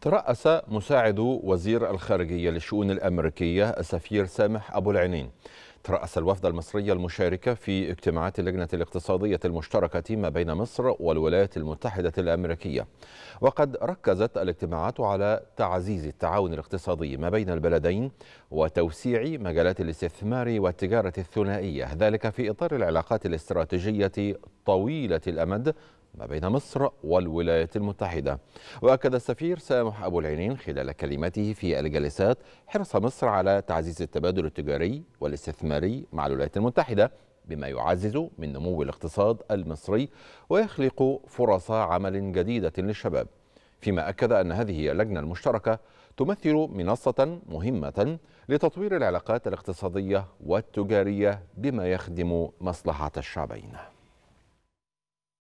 ترأس مساعد وزير الخارجية للشؤون الأمريكية السفير سامح أبو العنين ترأس الوفد المصري المشاركة في اجتماعات اللجنة الاقتصادية المشتركة ما بين مصر والولايات المتحدة الأمريكية وقد ركزت الاجتماعات على تعزيز التعاون الاقتصادي ما بين البلدين وتوسيع مجالات الاستثمار والتجارة الثنائية ذلك في إطار العلاقات الاستراتيجية طويلة الأمد ما بين مصر والولايات المتحدة وأكد السفير سامح أبو العينين خلال كلمته في الجلسات حرص مصر على تعزيز التبادل التجاري والاستثمار الاستثماري مع الولايات المتحدة بما يعزز من نمو الاقتصاد المصري ويخلق فرص عمل جديدة للشباب فيما أكد أن هذه اللجنة المشتركة تمثل منصة مهمة لتطوير العلاقات الاقتصادية والتجارية بما يخدم مصلحة الشعبين